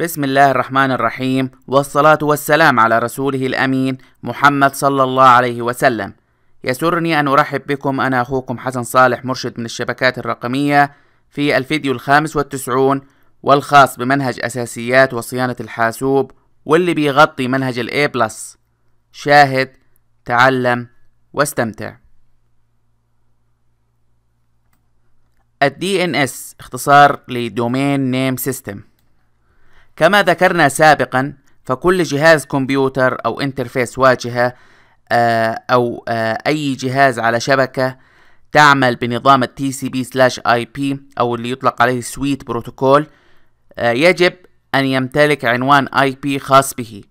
بسم الله الرحمن الرحيم والصلاة والسلام على رسوله الأمين محمد صلى الله عليه وسلم يسرني أن أرحب بكم أنا أخوكم حسن صالح مرشد من الشبكات الرقمية في الفيديو الخامس والتسعون والخاص بمنهج أساسيات وصيانة الحاسوب واللي بيغطي منهج الاي A+. شاهد تعلم واستمتع ان DNS اختصار لدومين نيم سيستم كما ذكرنا سابقا فكل جهاز كمبيوتر أو انترفيس واجهة آه، أو آه، أي جهاز على شبكة تعمل بنظام التي سي بي سلاش اي بي أو اللي يطلق عليه سويت بروتوكول آه، يجب أن يمتلك عنوان اي بي خاص به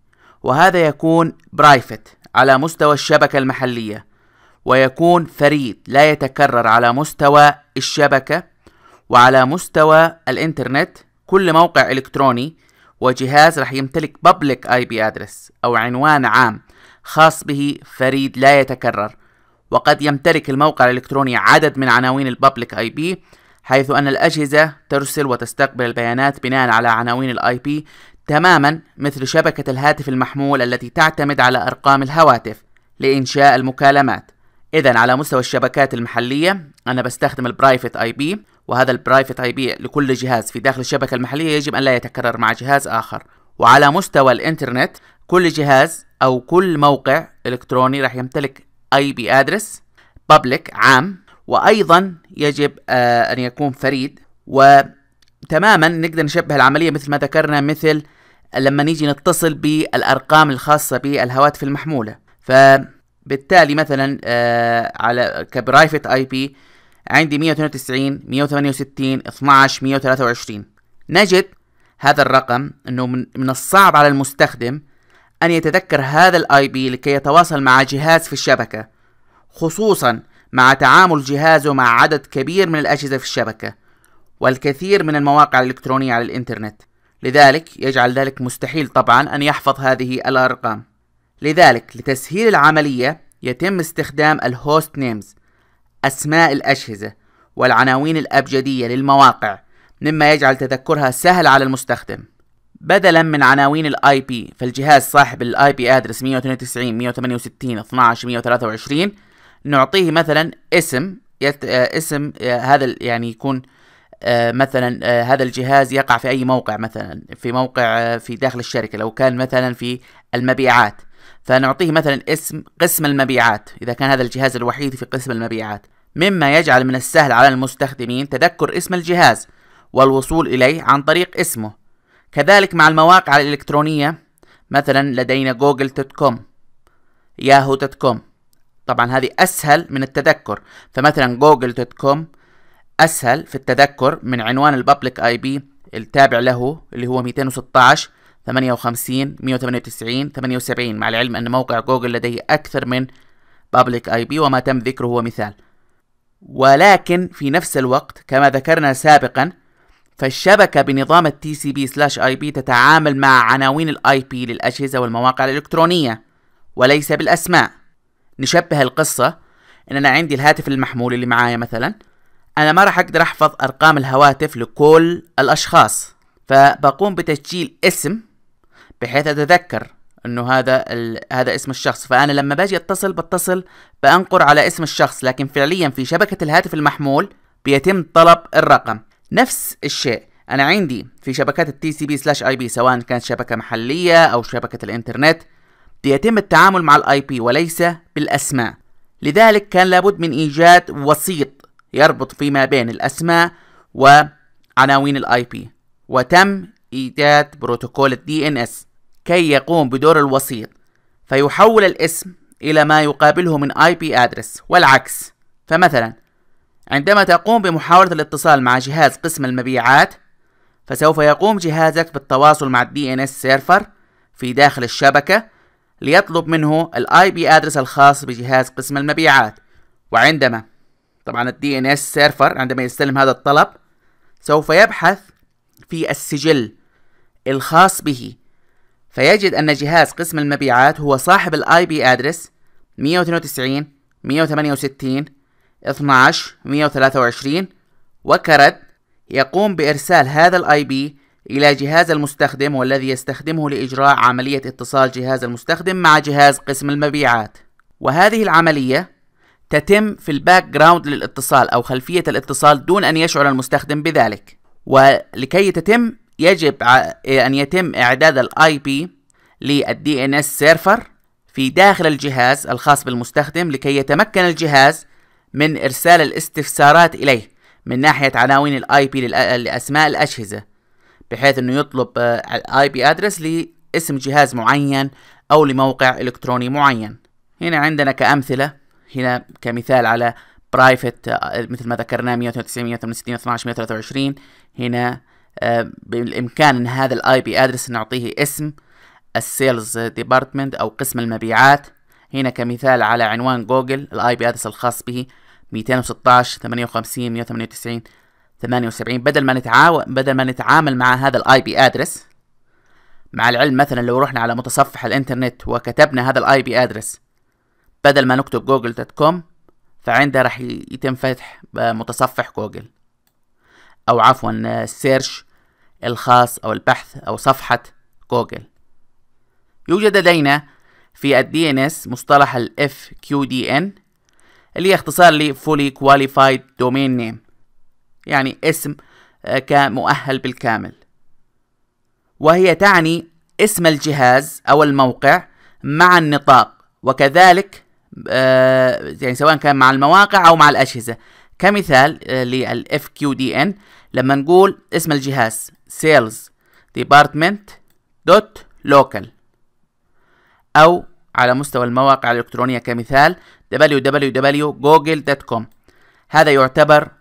وهذا يكون برايفت على مستوى الشبكة المحلية ويكون فريد لا يتكرر على مستوى الشبكة وعلى مستوى الإنترنت كل موقع إلكتروني وجهاز راح يمتلك public IP address أو عنوان عام خاص به فريد لا يتكرر وقد يمتلك الموقع الإلكتروني عدد من عناوين public IP حيث أن الأجهزة ترسل وتستقبل البيانات بناء على عناوين الـ IP تماما مثل شبكة الهاتف المحمول التي تعتمد على أرقام الهواتف لإنشاء المكالمات اذا على مستوى الشبكات المحلية انا بستخدم البرايفت اي بي وهذا البرايفت اي بي لكل جهاز في داخل الشبكة المحلية يجب ان لا يتكرر مع جهاز اخر وعلى مستوى الانترنت كل جهاز او كل موقع الكتروني راح يمتلك اي بي ادرس بابليك عام وايضا يجب آه، ان يكون فريد وتماما نقدر نشبه العملية مثل ما ذكرنا مثل لما نيجي نتصل بالارقام الخاصة بالهواتف المحمولة ف بالتالي مثلا آه على كبرايفت اي بي عندي 192 168 12 123 نجد هذا الرقم انه من, من الصعب على المستخدم ان يتذكر هذا الاي بي لكي يتواصل مع جهاز في الشبكة خصوصا مع تعامل جهازه مع عدد كبير من الاجهزة في الشبكة والكثير من المواقع الالكترونية على الانترنت لذلك يجعل ذلك مستحيل طبعا ان يحفظ هذه الارقام لذلك لتسهيل العملية يتم استخدام الهوست نيمز أسماء الأجهزة والعناوين الأبجدية للمواقع مما يجعل تذكرها سهل على المستخدم بدلا من عناوين الاي بي فالجهاز صاحب الاي بي ادرس 192 168 12 123 نعطيه مثلا اسم يت... آه، اسم آه، هذا يعني يكون آه، مثلا هذا الجهاز يقع في اي موقع مثلا في موقع في داخل الشركه لو كان مثلا في المبيعات فنعطيه مثلا اسم قسم المبيعات إذا كان هذا الجهاز الوحيد في قسم المبيعات مما يجعل من السهل على المستخدمين تذكر اسم الجهاز والوصول إليه عن طريق اسمه كذلك مع المواقع الإلكترونية مثلا لدينا جوجل دوت كوم ياهو دوت كوم طبعا هذه أسهل من التذكر فمثلا جوجل دوت كوم أسهل في التذكر من عنوان الببليك اي بي التابع له اللي هو 216 58 198 78 مع العلم أن موقع جوجل لديه أكثر من بابليك اي بي وما تم ذكره هو مثال ولكن في نفس الوقت كما ذكرنا سابقا فالشبكة بنظام التي سي بي سلاش اي بي تتعامل مع عناوين الاي بي للأجهزة والمواقع الإلكترونية وليس بالأسماء نشبه القصة ان انا عندي الهاتف المحمول اللي معايا مثلا انا ما راح اقدر احفظ ارقام الهواتف لكل الاشخاص فبقوم بتسجيل اسم بحيث اتذكر انه هذا ال... هذا اسم الشخص فانا لما باجي اتصل بتصل بانقر على اسم الشخص لكن فعليا في شبكه الهاتف المحمول بيتم طلب الرقم نفس الشيء انا عندي في شبكات التي سي بي سلاش اي بي سواء كانت شبكه محليه او شبكه الانترنت بيتم التعامل مع الاي بي وليس بالاسماء لذلك كان لابد من ايجاد وسيط يربط فيما بين الاسماء وعناوين الاي بي وتم ايجاد بروتوكول الدي ان اس كي يقوم بدور الوسيط فيحول الاسم إلى ما يقابله من IP address والعكس فمثلا عندما تقوم بمحاولة الاتصال مع جهاز قسم المبيعات فسوف يقوم جهازك بالتواصل مع الـ DNS سيرفر في داخل الشبكة ليطلب منه الـ IP ادرس الخاص بجهاز قسم المبيعات وعندما طبعا الـ DNS سيرفر عندما يستلم هذا الطلب سوف يبحث في السجل الخاص به فيجد أن جهاز قسم المبيعات هو صاحب الاي بي ادرس 192 168 12 123 وكرد يقوم بإرسال هذا الاي بي إلى جهاز المستخدم والذي يستخدمه لإجراء عملية اتصال جهاز المستخدم مع جهاز قسم المبيعات وهذه العملية تتم في الباك جراوند للاتصال أو خلفية الاتصال دون أن يشعر المستخدم بذلك ولكي تتم يجب أن يتم إعداد الاي بي للدي ان اس سيرفر في داخل الجهاز الخاص بالمستخدم لكي يتمكن الجهاز من إرسال الاستفسارات إليه من ناحية عناوين الاي بي لأسماء الأجهزة بحيث أنه يطلب الاي بي ادرس لاسم جهاز معين أو لموقع إلكتروني معين هنا عندنا كأمثلة هنا كمثال على برايفت آه، مثل ما ذكرنا 192 168 123 هنا آه، بالامكان ان هذا الاي بي ادرس نعطيه اسم السيلز ديبارتمنت او قسم المبيعات هنا كمثال على عنوان جوجل الاي بي ادرس الخاص به 216 58 198 78 بدل ما نتعاون بدل ما نتعامل مع هذا الاي بي ادرس مع العلم مثلا لو رحنا على متصفح الانترنت وكتبنا هذا الاي بي ادرس بدل ما نكتب جوجل دوت كوم فعندها راح يتم فتح متصفح جوجل او عفوا سيرش آه، الخاص أو البحث أو صفحة جوجل يوجد لدينا في الـ DNS مصطلح الـ FQDN اللي هي اختصار ل Fully Qualified Domain Name يعني اسم آه، كمؤهل بالكامل وهي تعني اسم الجهاز أو الموقع مع النطاق وكذلك آه، يعني سواء كان مع المواقع أو مع الأجهزة كمثال آه، للـ FQDN لما نقول اسم الجهاز sales department dot local أو على مستوى المواقع الإلكترونية كمثال www.google.com هذا يعتبر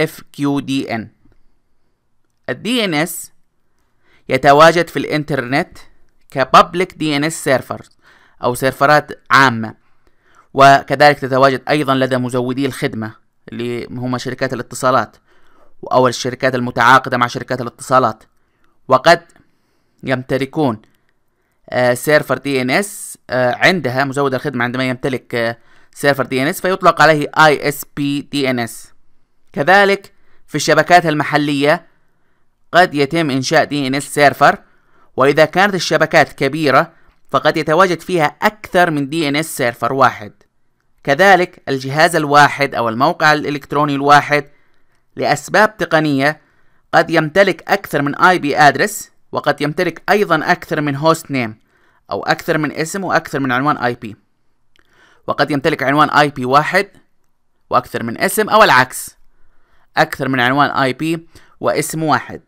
FQDN الDNS DNS يتواجد في الإنترنت كpublic DNS ان او سيرفرات عامه وكذلك تتواجد ايضا لدى مزودي الخدمه اللي هم شركات الاتصالات أو الشركات المتعاقدة مع شركات الاتصالات وقد يمتلكون آه، سيرفر دي ان اس آه، عندها مزود الخدمة عندما يمتلك آه، سيرفر دي ان اس فيطلق عليه اي اس بي دي ان اس كذلك في الشبكات المحلية قد يتم انشاء دي ان اس سيرفر واذا كانت الشبكات كبيرة فقد يتواجد فيها اكثر من دي ان اس سيرفر واحد كذلك الجهاز الواحد او الموقع الالكتروني الواحد لأسباب تقنية قد يمتلك أكثر من آي بي أدرس وقد يمتلك أيضا أكثر من هوست نيم أو أكثر من اسم وأكثر من عنوان آي بي وقد يمتلك عنوان آي بي واحد وأكثر من اسم أو العكس أكثر من عنوان آي بي واسم واحد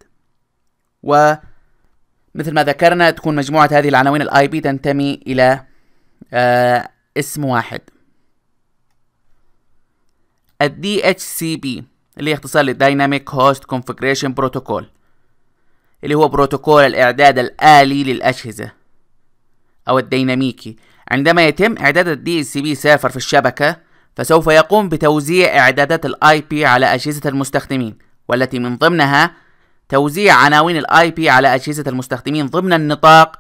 ومثل ما ذكرنا تكون مجموعة هذه العناوين الآي بي تنتمي إلى آه اسم واحد الدي اتش سي بي اللي اختصار لدايناميك هوست كونفجريشن بروتوكول اللي هو بروتوكول الإعداد الآلي للأجهزة أو الديناميكي عندما يتم إعداد الدي اس بي في الشبكة فسوف يقوم بتوزيع إعدادات الاي بي على أجهزة المستخدمين والتي من ضمنها توزيع عناوين الاي بي على أجهزة المستخدمين ضمن النطاق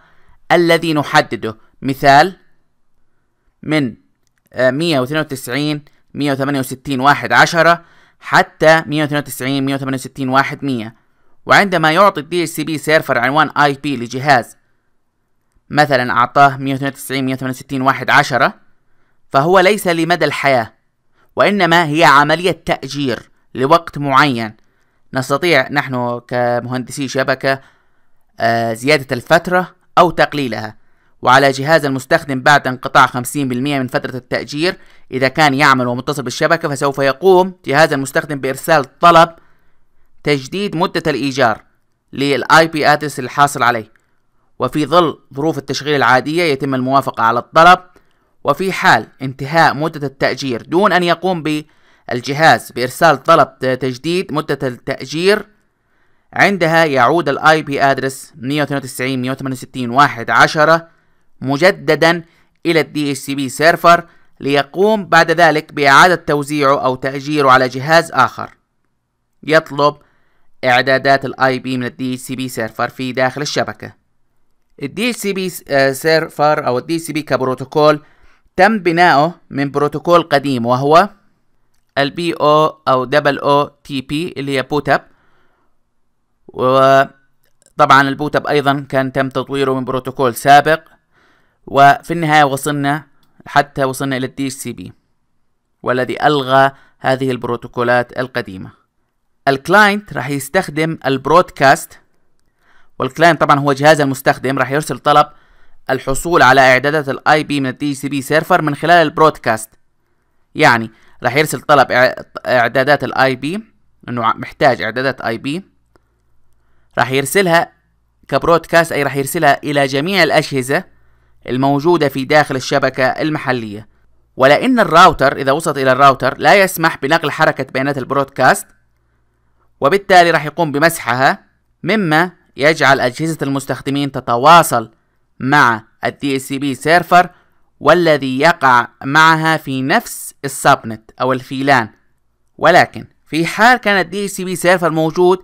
الذي نحدده مثال من 192 آه، 168 حتى 192 168 1100 وعندما يعطي الدي اتش سي بي سيرفر عنوان اي بي لجهاز مثلا اعطاه 192 168 واحد عشرة فهو ليس لمدى الحياة وإنما هي عملية تأجير لوقت معين نستطيع نحن كمهندسي شبكة آه، زيادة الفترة أو تقليلها وعلى جهاز المستخدم بعد انقطاع 50% من فترة التأجير إذا كان يعمل ومتصل بالشبكة فسوف يقوم جهاز المستخدم بإرسال طلب تجديد مدة الإيجار للاي بي ادرس الحاصل عليه وفي ظل ظروف التشغيل العادية يتم الموافقة على الطلب وفي حال انتهاء مدة التأجير دون أن يقوم بالجهاز بإرسال طلب تجديد مدة التأجير عندها يعود الاي بي ادرس 192.168.1.10 مجددا إلى الدي اتش سي بي سيرفر ليقوم بعد ذلك بإعادة توزيعه أو تأجيره على جهاز آخر يطلب إعدادات الاي بي من الدي سي بي سيرفر في داخل الشبكة الدي سي بي سيرفر أو الدي سي بي كبروتوكول تم بناؤه من بروتوكول قديم وهو البي او او دبل او تي بي اللي هي بوت اب وطبعا البوت اب ايضا كان تم تطويره من بروتوكول سابق وفي النهاية وصلنا حتى وصلنا إلى الدي سي بي والذي ألغى هذه البروتوكولات القديمة الكلاينت راح يستخدم البرودكاست والكلاينت طبعا هو جهاز المستخدم راح يرسل طلب الحصول على إعدادات الاي بي من الدي سي بي سيرفر من خلال البرودكاست يعني راح يرسل طلب إعدادات الاي بي انه محتاج إعدادات اي بي راح يرسلها كبرودكاست اي راح يرسلها الى جميع الاجهزه الموجودة في داخل الشبكة المحلية ولأن الراوتر إذا وصلت إلى الراوتر لا يسمح بنقل حركة بيانات البرودكاست وبالتالي راح يقوم بمسحها مما يجعل أجهزة المستخدمين تتواصل مع الدي اس بي سيرفر والذي يقع معها في نفس السبنت أو الفيلان ولكن في حال كان الدي اس بي سيرفر موجود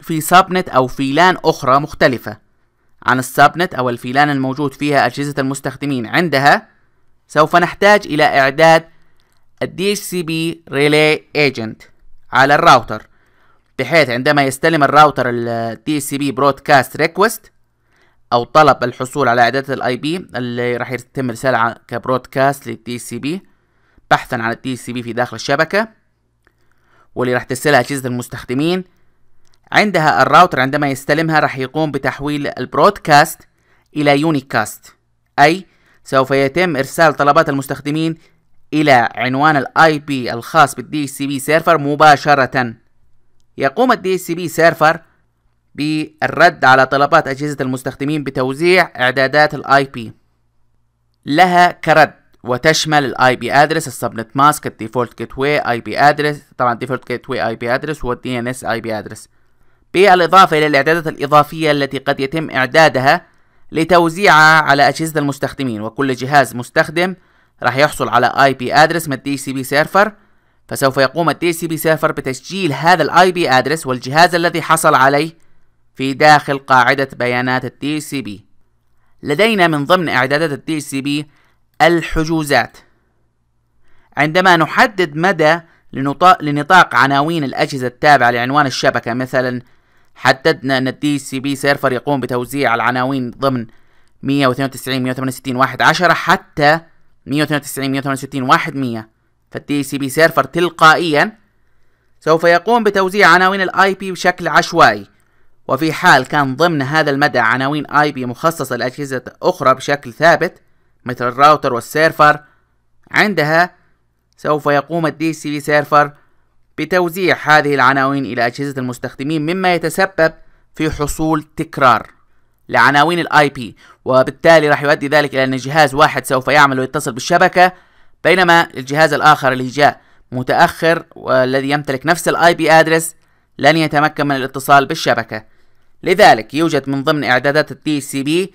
في سبنت أو فيلان أخرى مختلفة عن السابنت أو الفيلان الموجود فيها أجهزة المستخدمين عندها سوف نحتاج إلى إعداد الـ DHCP Relay Agent على الراوتر بحيث عندما يستلم الراوتر الـ DHCP Broadcast Request أو طلب الحصول على إعداد الاي بي اللي راح يتم رسالة كبرودكاست للدي سي بي بحثا عن الدي DHCP بي في داخل الشبكة واللي راح ترسلها أجهزة المستخدمين عندها الراوتر عندما يستلمها راح يقوم بتحويل البرودكاست إلى يونيكاست أي سوف يتم إرسال طلبات المستخدمين إلى عنوان الاي بي الخاص بالدي سي بي سيرفر مباشرة يقوم الدي سي بي سيرفر بالرد على طلبات أجهزة المستخدمين بتوزيع إعدادات الاي بي لها كرد وتشمل الاي بي ادرس السبنت ماسك الديفولت جيت واي اي بي ادرس طبعا الديفولت جيت واي اي بي ادرس والدي ان اس اي بي ادرس بالإضافة إلى الإعدادات الإضافية التي قد يتم إعدادها لتوزيعها على أجهزة المستخدمين وكل جهاز مستخدم راح يحصل على اي بي ادرس من الدي سي بي سيرفر فسوف يقوم الدي سي بي سيرفر بتسجيل هذا الاي بي ادرس والجهاز الذي حصل عليه في داخل قاعدة بيانات الدي سي بي لدينا من ضمن اعدادات الدي سي بي الحجوزات عندما نحدد مدى لنطاق عناوين الأجهزة التابعة لعنوان الشبكة مثلا حددنا أن الدي سي بي سيرفر يقوم بتوزيع العناوين ضمن 192 168 1 10 حتى 192 168 1 100 فالدي سي بي سيرفر تلقائيا سوف يقوم بتوزيع عناوين الاي بي بشكل عشوائي وفي حال كان ضمن هذا المدى عناوين اي بي مخصصة لأجهزة أخرى بشكل ثابت مثل الراوتر والسيرفر عندها سوف يقوم الدي سي بي سيرفر بتوزيع هذه العناوين إلى أجهزة المستخدمين مما يتسبب في حصول تكرار لعناوين الاي بي وبالتالي راح يؤدي ذلك الى ان جهاز واحد سوف يعمل ويتصل بالشبكه بينما الجهاز الاخر اللي جاء متاخر والذي يمتلك نفس الاي بي ادرس لن يتمكن من الاتصال بالشبكه لذلك يوجد من ضمن اعدادات الدي سي بي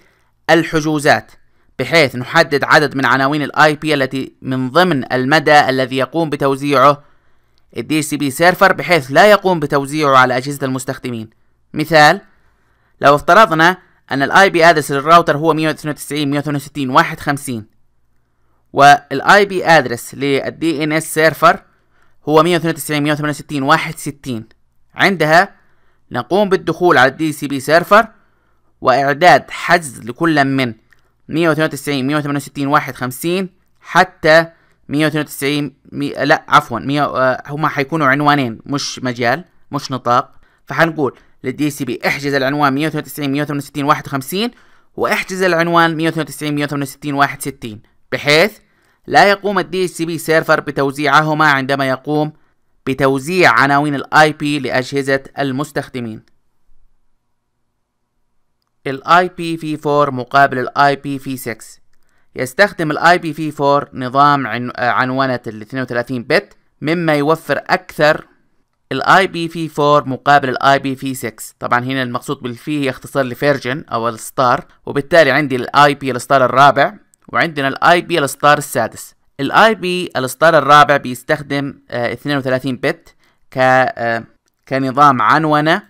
الحجوزات بحيث نحدد عدد من عناوين الاي بي التي من ضمن المدى الذي يقوم بتوزيعه الدي سي بي سيرفر بحيث لا يقوم بتوزيعه على أجهزة المستخدمين مثال لو افترضنا أن الاي بي ادرس للراوتر هو 192 والـ IP والاي بي ادرس للدي ان اس سيرفر هو 192 168 عندها نقوم بالدخول على الدي سي بي سيرفر وإعداد حجز لكل من 192 168 150 حتى 192 مي... لا عفوا مي... آه، هما حيكونوا عنوانين مش مجال مش نطاق فحنقول للدي سي بي احجز العنوان 192 168 51 واحجز العنوان 192 168 61 بحيث لا يقوم الدي اس بي سيرفر بتوزيعهما عندما يقوم بتوزيع عناوين الاي بي لاجهزه المستخدمين الاي بي في 4 مقابل الاي بي في 6 يستخدم الاي بي في 4 نظام عنونة آه، ال 32 بت مما يوفر اكثر الاي بي في 4 مقابل الاي بي في 6 طبعا هنا المقصود بالفي هي اختصار لفيرجن او الستار وبالتالي عندي الاي بي الستار الرابع وعندنا الاي بي الستار السادس الاي بي الستار الرابع بيستخدم آه 32 بت ك آه كنظام عنونه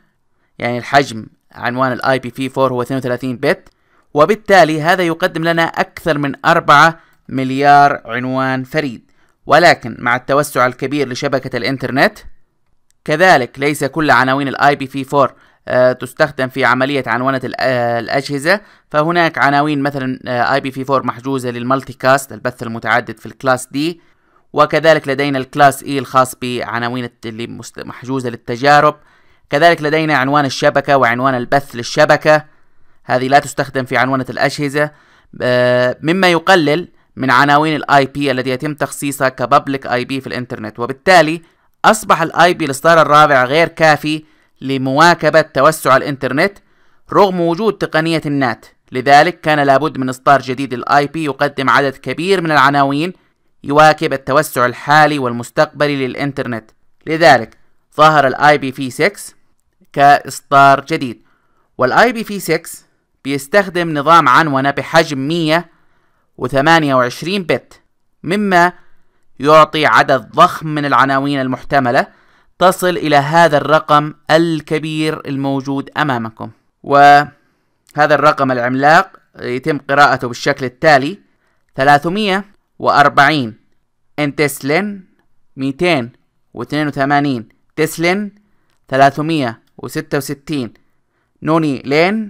يعني الحجم عنوان الاي بي في 4 هو 32 بت وبالتالي هذا يقدم لنا أكثر من 4 مليار عنوان فريد ولكن مع التوسع الكبير لشبكة الإنترنت كذلك ليس كل عناوين الاي بي في 4 تستخدم في عملية عنوانة آه، الأجهزة فهناك عناوين مثلا اي بي في 4 محجوزة للمالتي كاست البث المتعدد في الكلاس دي وكذلك لدينا الكلاس اي e الخاص بعناوين اللي محجوزة للتجارب كذلك لدينا عنوان الشبكة وعنوان البث للشبكة هذه لا تستخدم في عنونة الأجهزة آه، مما يقلل من عناوين الاي بي التي يتم تخصيصها كببليك اي بي في الانترنت وبالتالي اصبح الاي بي الاصدار الرابع غير كافي لمواكبة توسع الانترنت رغم وجود تقنية النات لذلك كان لابد من اصدار جديد للاي بي يقدم عدد كبير من العناوين يواكب التوسع الحالي والمستقبلي للانترنت لذلك ظهر الاي بي في 6 كاصدار جديد والاي بي في 6 بيستخدم نظام عنونة بحجم 128 بت مما يعطي عدد ضخم من العناوين المحتملة تصل إلى هذا الرقم الكبير الموجود أمامكم وهذا الرقم العملاق يتم قراءته بالشكل التالي 340 انتسلين 282 تسلين 366 نوني لين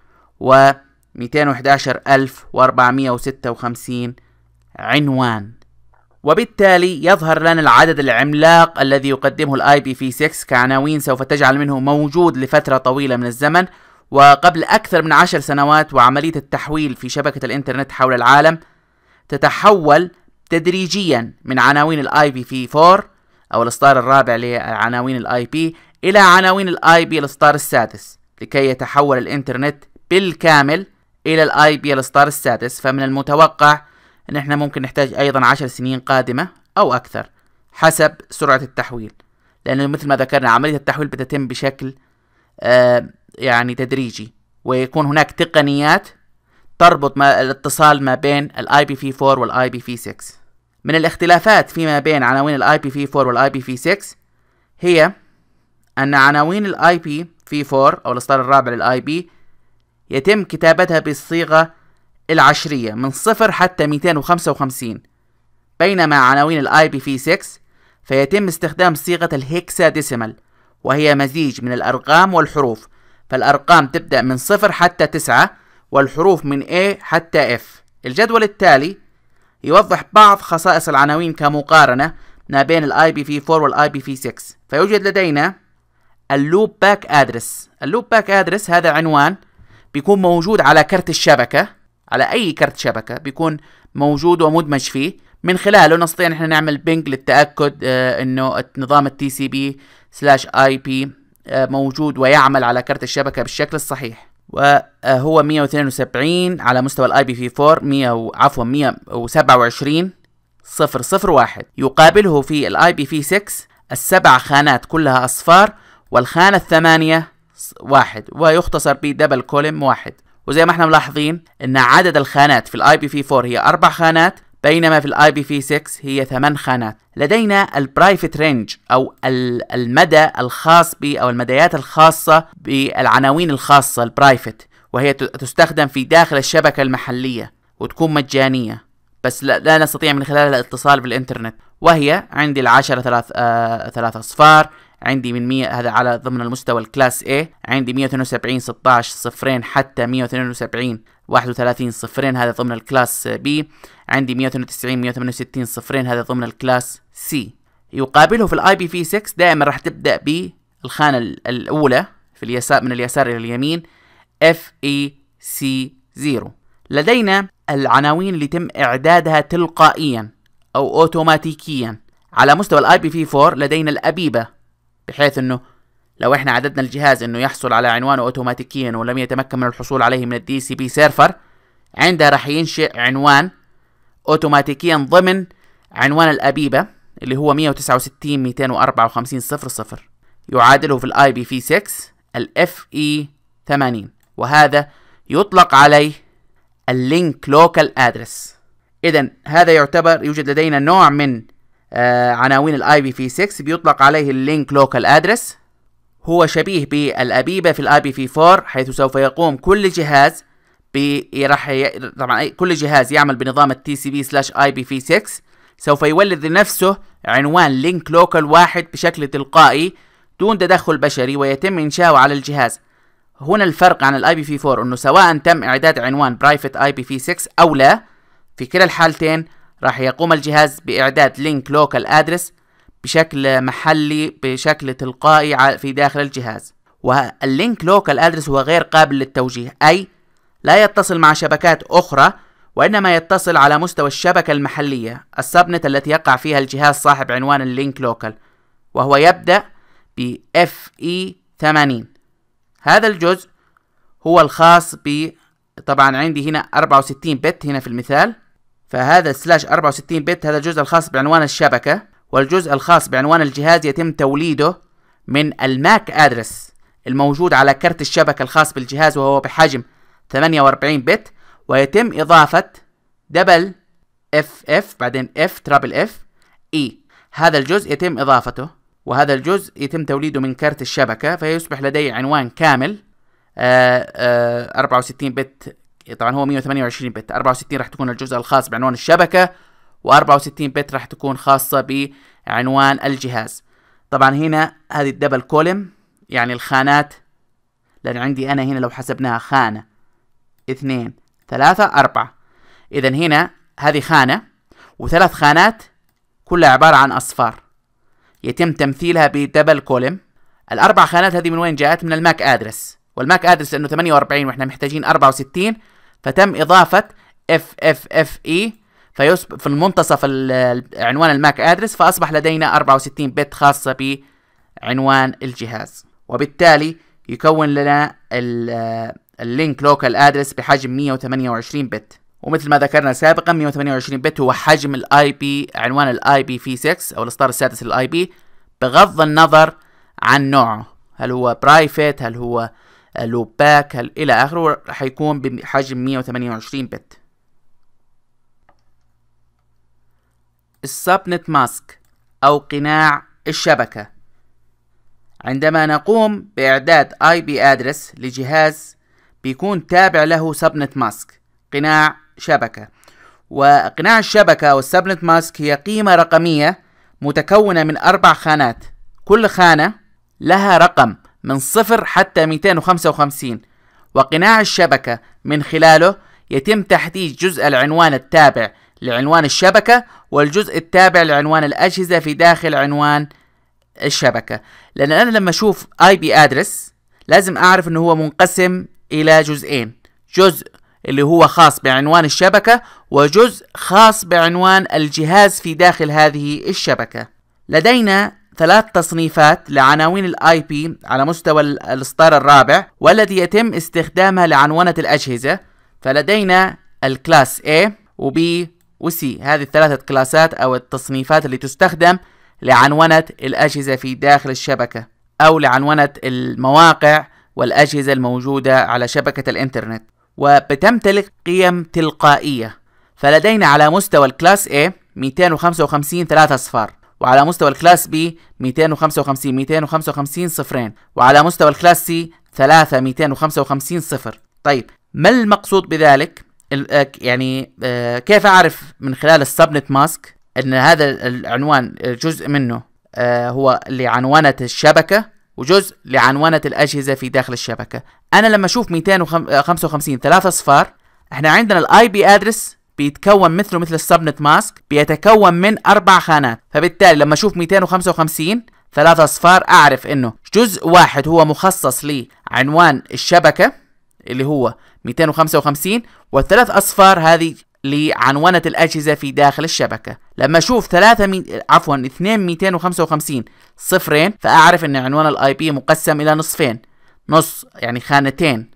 و 211456 عنوان وبالتالي يظهر لنا العدد العملاق الذي يقدمه الاي بي في 6 كعناوين سوف تجعل منه موجود لفترة طويلة من الزمن وقبل أكثر من عشر سنوات وعملية التحويل في شبكة الإنترنت حول العالم تتحول تدريجيا من عناوين الاي بي في 4 أو الإصدار الرابع لعناوين الاي بي إلى عناوين الاي بي الإصدار السادس لكي يتحول الإنترنت بالكامل الى الاي بي ال ستار السادس فمن المتوقع ان احنا ممكن نحتاج ايضا عشر سنين قادمة او اكثر حسب سرعة التحويل لانه مثل ما ذكرنا عملية التحويل بتتم بشكل آه يعني تدريجي ويكون هناك تقنيات تربط ما الاتصال ما بين الاي بي في 4 والاي بي في 6 من الاختلافات فيما بين عناوين الاي بي في 4 والاي بي في 6 هي ان عناوين الاي بي في 4 او الاصدار الرابع للاي بي يتم كتابتها بالصيغة العشرية من صفر حتى 255 بينما عناوين الـ ipv 6 فيتم استخدام صيغة ديسيمال وهي مزيج من الأرقام والحروف فالأرقام تبدأ من صفر حتى تسعة والحروف من A حتى F الجدول التالي يوضح بعض خصائص العناوين كمقارنة ما بين الـ IPv4 والـ IPv6 فيوجد لدينا اللوب باك ادرس اللوب باك ادرس هذا عنوان بيكون موجود على كرت الشبكة على أي كرت شبكة بيكون موجود ومدمج فيه من خلاله نستطيع نحن نعمل بينج للتأكد آه، أنه نظام التي سي بي سلاش آي بي موجود ويعمل على كرت الشبكة بالشكل الصحيح وهو 172 على مستوى الاي بي في 4 100 عفوا 127 صفر صفر واحد يقابله في الاي بي في 6 السبع خانات كلها اصفار والخانة الثمانية واحد ويختصر ب دبل كولم واحد وزي ما احنا ملاحظين ان عدد الخانات في الاي بي في 4 هي اربع خانات بينما في الاي بي في 6 هي ثمان خانات لدينا البرايفت رينج او المدى الخاص ب او المدايات الخاصه بالعناوين الخاصه البرايفت وهي تستخدم في داخل الشبكه المحليه وتكون مجانيه بس لا, لا نستطيع من خلالها الاتصال بالانترنت وهي عندي العشرة ثلاث آه ثلاث أصفار عندي من 100 هذا على ضمن المستوى الكلاس A عندي 172 16 صفرين حتى 172 31 صفرين هذا ضمن الكلاس B عندي 192 168 صفرين هذا ضمن الكلاس C يقابله في الاي بي في 6 دائما راح تبدا بالخانه الاولى في اليسار من اليسار الى اليمين اف اي سي 0 لدينا العناوين اللي يتم اعدادها تلقائيا او اوتوماتيكيا على مستوى الاي بي في 4 لدينا الابيبه بحيث انه لو احنا عددنا الجهاز انه يحصل على عنوانه اوتوماتيكيا ولم يتمكن من الحصول عليه من الدي سي بي سيرفر عندها راح ينشئ عنوان اوتوماتيكيا ضمن عنوان الابيبه اللي هو 169 254 صفر يعادله في الاي بي في 6 الاف اي 80 وهذا يطلق عليه اللينك لوكال ادرس اذا هذا يعتبر يوجد لدينا نوع من آه، عناوين الاي بي في 6 بيطلق عليه اللينك لوكال ادرس هو شبيه بالأبيبة في الاي بي في 4 حيث سوف يقوم كل جهاز راح ي... طبعا كل جهاز يعمل بنظام التي سي بي سلاش اي بي في 6 سوف يولد لنفسه عنوان لينك لوكال واحد بشكل تلقائي دون تدخل بشري ويتم انشاؤه على الجهاز هنا الفرق عن الاي بي في 4 انه سواء تم اعداد عنوان برايفت اي بي في 6 او لا في كلا الحالتين راح يقوم الجهاز بإعداد لينك لوكال أدرس بشكل محلي بشكل تلقائي في داخل الجهاز واللينك لوكال أدرس هو غير قابل للتوجيه أي لا يتصل مع شبكات أخرى وإنما يتصل على مستوى الشبكة المحلية السبنت التي يقع فيها الجهاز صاحب عنوان اللينك لوكال وهو يبدأ ب FE 80 هذا الجزء هو الخاص ب طبعا عندي هنا 64 بت هنا في المثال فهذا السلاش 64 بت هذا الجزء الخاص بعنوان الشبكة والجزء الخاص بعنوان الجهاز يتم توليده من الماك ادرس الموجود على كرت الشبكة الخاص بالجهاز وهو بحجم 48 بت ويتم إضافة دبل اف اف بعدين اف ترابل اف اي هذا الجزء يتم إضافته وهذا الجزء يتم توليده من كرت الشبكة فيصبح لدي عنوان كامل 64 آه، آه، بت إيه، طبعا هو 128 بت 64 راح تكون الجزء الخاص بعنوان الشبكة و64 بت راح تكون خاصة بعنوان الجهاز طبعا هنا هذه الدبل كولم يعني الخانات لأن عندي أنا هنا لو حسبناها خانة اثنين ثلاثة أربعة إذا هنا هذه خانة وثلاث خانات كلها عبارة عن أصفار يتم تمثيلها بدبل كولم الأربع خانات هذه من وين جاءت؟ من الماك أدرس والماك ادرس لانه 48 واحنا محتاجين 64 فتم اضافه اف اف اف اي e، فيصبح في المنتصف عنوان الماك ادرس فاصبح لدينا 64 بت خاصه بعنوان الجهاز وبالتالي يكون لنا اللينك لوكال ادرس بحجم 128 بت ومثل ما ذكرنا سابقا 128 بت هو حجم الاي بي عنوان الاي بي في 6 او الاصدار السادس للاي بي بغض النظر عن نوعه هل هو برايفت هل هو لوباك الى اخره هيكون بحجم 128 بت السبنت ماسك او قناع الشبكة عندما نقوم باعداد اي بي ادرس لجهاز بيكون تابع له سبنت ماسك قناع شبكة وقناع الشبكة او السبنت ماسك هي قيمة رقمية متكونة من اربع خانات كل خانة لها رقم من صفر حتى 255 وقناع الشبكة من خلاله يتم تحديد جزء العنوان التابع لعنوان الشبكة والجزء التابع لعنوان الأجهزة في داخل عنوان الشبكة لأن أنا لما أشوف اي بي ادرس لازم أعرف أنه هو منقسم إلى جزئين جزء اللي هو خاص بعنوان الشبكة وجزء خاص بعنوان الجهاز في داخل هذه الشبكة لدينا ثلاث تصنيفات لعناوين الاي بي على مستوى الاصدار الرابع والتي يتم استخدامها لعنونة الأجهزة فلدينا الكلاس A و B و C هذه الثلاثة كلاسات أو التصنيفات اللي تستخدم لعنونة الأجهزة في داخل الشبكة أو لعنونة المواقع والأجهزة الموجودة على شبكة الإنترنت وبتمتلك قيم تلقائية فلدينا على مستوى الكلاس A 255 ثلاثة أصفار وعلى مستوى الكلاس بي 255 255 صفرين وعلى مستوى الكلاس سي 3 255 صفر طيب ما المقصود بذلك آه، يعني آه، كيف اعرف من خلال السبنت ماسك ان هذا العنوان جزء منه آه، هو لعنوانة الشبكة وجزء لعنوانة الأجهزة في داخل الشبكة أنا لما أشوف 255 ثلاثة أصفار إحنا عندنا الآي بي أدرس بيتكون مثله مثل السبنت ماسك بيتكون من اربع خانات فبالتالي لما اشوف 255 ثلاثة اصفار اعرف انه جزء واحد هو مخصص لعنوان الشبكة اللي هو 255 والثلاث اصفار هذه لعنونة الأجهزة في داخل الشبكة لما أشوف ثلاثة مي... عفوا اثنين 255 صفرين فأعرف أن عنوان الاي بي مقسم إلى نصفين نص يعني خانتين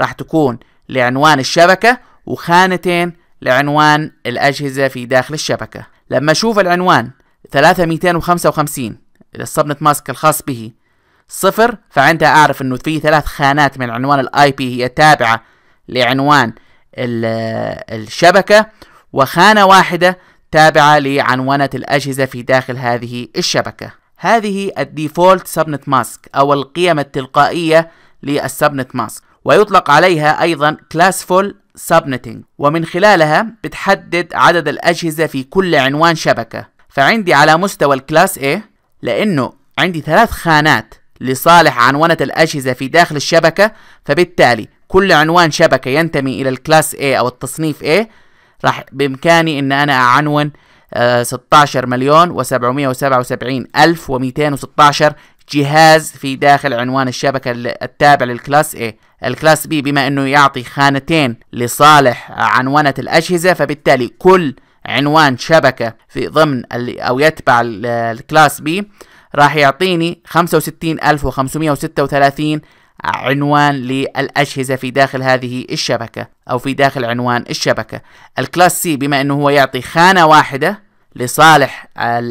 راح تكون لعنوان الشبكة وخانتين لعنوان الأجهزة في داخل الشبكة لما أشوف العنوان 3255 السبنت ماسك الخاص به صفر فعندها أعرف أنه في ثلاث خانات من عنوان الاي بي هي تابعة لعنوان الشبكة وخانة واحدة تابعة لعنوانة الأجهزة في داخل هذه الشبكة هذه الديفولت سبنت ماسك أو القيم التلقائية للسبنت ماسك ويطلق عليها أيضا Classful Subnetting ومن خلالها بتحدد عدد الأجهزة في كل عنوان شبكة فعندي على مستوى الكلاس A لأنه عندي ثلاث خانات لصالح عنونة الأجهزة في داخل الشبكة فبالتالي كل عنوان شبكة ينتمي إلى الكلاس A أو التصنيف A راح بإمكاني إن أنا أعنون 16 آه، مليون و777 ألف و216 جهاز في داخل عنوان الشبكة التابع للكلاس A الكلاس بي بما انه يعطي خانتين لصالح عنوانة الاجهزة فبالتالي كل عنوان شبكة في ضمن او يتبع الكلاس بي راح يعطيني 65536 عنوان للأجهزة في داخل هذه الشبكة أو في داخل عنوان الشبكة الكلاس سي بما أنه هو يعطي خانة واحدة لصالح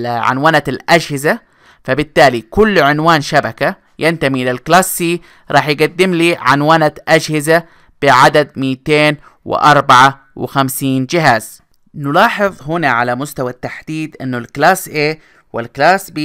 عنوانة الأجهزة فبالتالي كل عنوان شبكة ينتمي للكلاس سي راح يقدم لي عنوانة أجهزة بعدد 254 جهاز نلاحظ هنا على مستوى التحديد أنه الكلاس A والكلاس B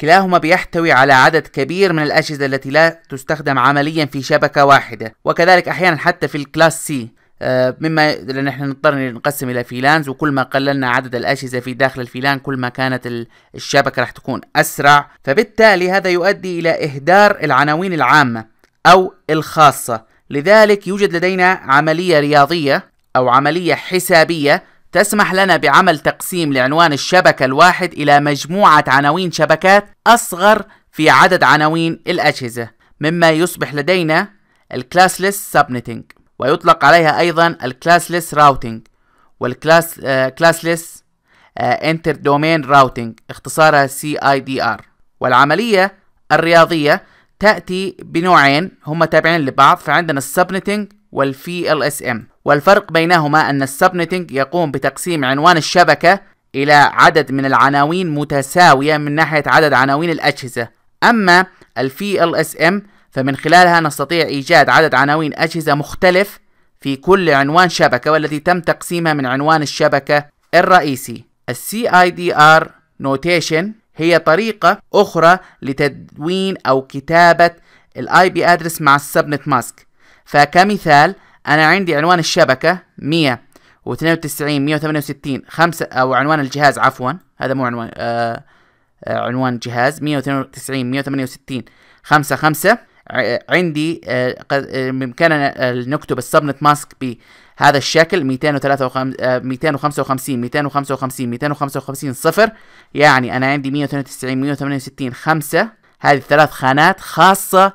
كلاهما بيحتوي على عدد كبير من الأجهزة التي لا تستخدم عمليا في شبكة واحدة وكذلك أحيانا حتى في الكلاس سي آه، مما لان احنا نضطر نقسم الى فيلانز وكل ما قللنا عدد الاجهزه في داخل الفيلان كل ما كانت الشبكه راح تكون اسرع فبالتالي هذا يؤدي الى اهدار العناوين العامه او الخاصه لذلك يوجد لدينا عمليه رياضيه او عمليه حسابيه تسمح لنا بعمل تقسيم لعنوان الشبكه الواحد الى مجموعه عناوين شبكات اصغر في عدد عناوين الاجهزه مما يصبح لدينا الكلاسلس سبنتنج ويطلق عليها أيضا الكلاسلس راوتينج والكلاس كلاسلس انتر دومين راوتينج اختصارها سي اي دي ار والعملية الرياضية تأتي بنوعين هما تابعين لبعض فعندنا السبنتنج والفي ال اس ام والفرق بينهما أن السبنتنج يقوم بتقسيم عنوان الشبكة إلى عدد من العناوين متساوية من ناحية عدد عناوين الأجهزة أما الفي ال اس ام فمن خلالها نستطيع إيجاد عدد عناوين أجهزة مختلف في كل عنوان شبكة والتي تم تقسيمها من عنوان الشبكة الرئيسي الـ CIDR Notation هي طريقة أخرى لتدوين أو كتابة الاي بي ادرس مع السبنت ماسك فكمثال انا عندي عنوان الشبكة 192 168 5 او عنوان الجهاز عفوا هذا مو عنوان آه, آه، عنوان جهاز 192 168 5 5 عندي بامكاننا آه، آه، آه، نكتب السبنت ماسك بهذا الشكل 253 255 255 255 صفر يعني انا عندي 192 168 5 هذه الثلاث خانات خاصة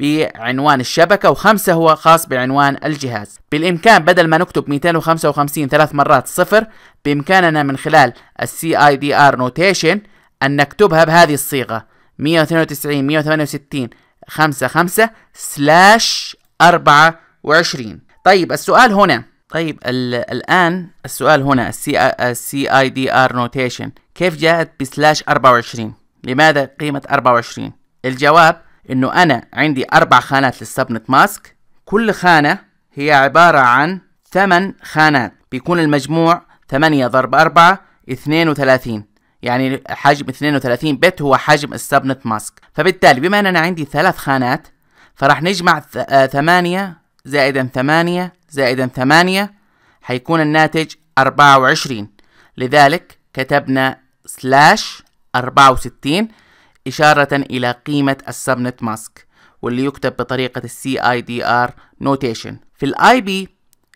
بعنوان الشبكة وخمسة هو خاص بعنوان الجهاز بالإمكان بدل ما نكتب 255 ثلاث مرات صفر بإمكاننا من خلال السي اي دي ار نوتيشن أن نكتبها بهذه الصيغة 192 168 خمسة خمسة سلاش أربعة وعشرين طيب السؤال هنا طيب الآن السؤال هنا السي اي دي ار نوتيشن كيف جاءت بسلاش 24 لماذا قيمة 24 الجواب انه انا عندي اربع خانات للسبنت ماسك كل خانة هي عبارة عن ثمان خانات بيكون المجموع 8 ضرب 4 32 يعني حجم 32 بت هو حجم السبنت ماسك فبالتالي بما أن أنا عندي ثلاث خانات فراح نجمع آه، ثمانية زائدا ثمانية زائدا ثمانية حيكون الناتج أربعة وعشرين لذلك كتبنا سلاش أربعة وستين إشارة إلى قيمة السبنت ماسك واللي يكتب بطريقة السي اي دي ار نوتيشن في الاي بي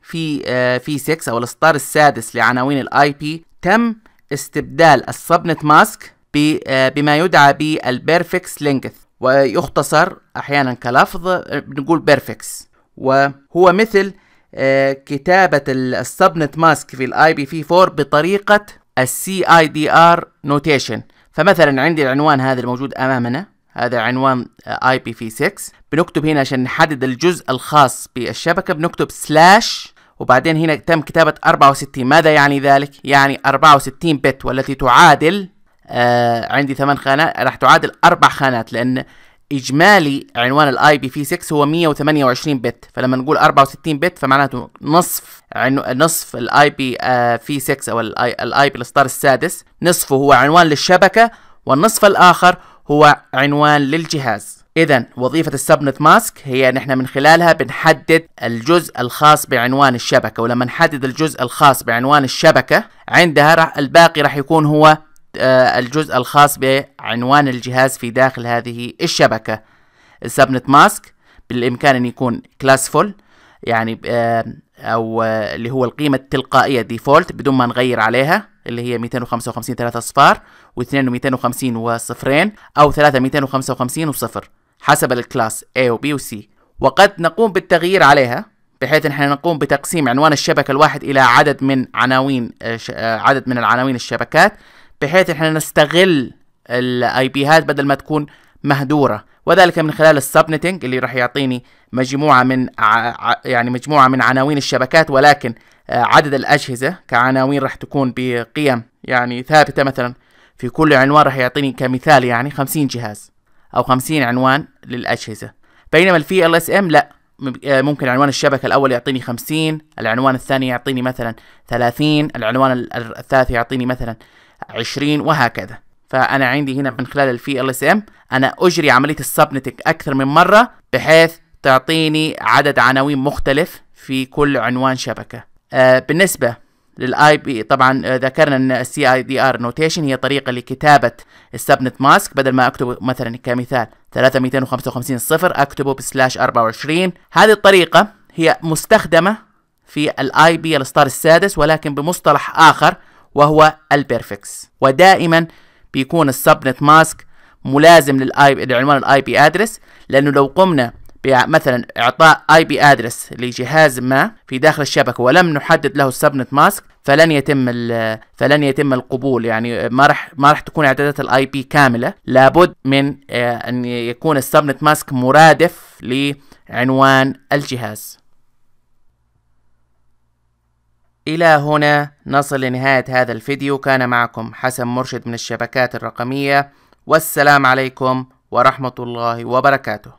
في آه، في 6 او الاصدار السادس لعناوين الاي بي تم استبدال السبنت ماسك آه، بما يدعى بالبيرفكس لينكث ويختصر أحيانا كلفظ بنقول آه، بيرفكس وهو مثل آه، كتابة السبنت ماسك في الاي بي في 4 بطريقة السي اي دي ار نوتيشن فمثلا عندي العنوان هذا الموجود امامنا هذا عنوان اي بي في 6 بنكتب هنا عشان نحدد الجزء الخاص بالشبكه بنكتب سلاش وبعدين هنا تم كتابة 64 ماذا يعني ذلك؟ يعني 64 بت والتي تعادل آه عندي ثمان خانات راح تعادل أربع خانات لأن إجمالي عنوان الاي بي في 6 هو 128 بت فلما نقول 64 بت فمعناته نصف عنو... نصف الاي بي في 6 أو الاي بي الإصدار السادس نصفه هو عنوان للشبكة والنصف الآخر هو عنوان للجهاز إذا وظيفة السبنت ماسك هي أن احنا من خلالها بنحدد الجزء الخاص بعنوان الشبكة ولما نحدد الجزء الخاص بعنوان الشبكة عندها رح الباقي راح يكون هو آه، الجزء الخاص بعنوان الجهاز في داخل هذه الشبكة السبنت ماسك بالإمكان أن يكون كلاسفول يعني آه، أو آه، اللي هو القيمة التلقائية ديفولت بدون ما نغير عليها اللي هي 255 ثلاثه أصفار و2 250 وصفرين أو 3 255 وصفر حسب الكلاس A و B و C وقد نقوم بالتغيير عليها بحيث ان احنا نقوم بتقسيم عنوان الشبكة الواحد الى عدد من عناوين آه، آه، عدد من العناوين الشبكات بحيث احنا نستغل الاي IP هات بدل ما تكون مهدورة وذلك من خلال السبنتنج اللي راح يعطيني مجموعة من يعني مجموعة من عناوين الشبكات ولكن آه، عدد الأجهزة كعناوين راح تكون بقيم يعني ثابتة مثلا في كل عنوان راح يعطيني كمثال يعني 50 جهاز أو 50 عنوان للأجهزة بينما الفي ال اس ام لا آه، ممكن عنوان الشبكة الأول يعطيني 50 العنوان الثاني يعطيني مثلا 30 العنوان الثالث يعطيني مثلا 20 وهكذا فأنا عندي هنا من خلال الفي ال اس ام أنا أجري عملية السبنتك أكثر من مرة بحيث تعطيني عدد عناوين مختلف في كل عنوان شبكة آه، بالنسبة للاي بي طبعا آه، ذكرنا ان السي اي دي ار نوتيشن هي طريقه لكتابه السبنت ماسك بدل ما اكتبه مثلا كمثال 3255 صفر اكتبه بسلاش 24 هذه الطريقه هي مستخدمه في الاي بي الستار السادس ولكن بمصطلح اخر وهو البيرفكس ودائما بيكون السبنت ماسك ملازم للاي للعنوان الاي بي ادرس لانه لو قمنا مثلا إعطاء اي بي ادرس لجهاز ما في داخل الشبكة ولم نحدد له السبنت ماسك فلن يتم فلن يتم القبول يعني ما راح ما راح تكون اعدادات الاي بي كامله لابد من آه، ان يكون السبنت ماسك مرادف لعنوان الجهاز إلى هنا نصل لنهاية هذا الفيديو كان معكم حسن مرشد من الشبكات الرقمية والسلام عليكم ورحمة الله وبركاته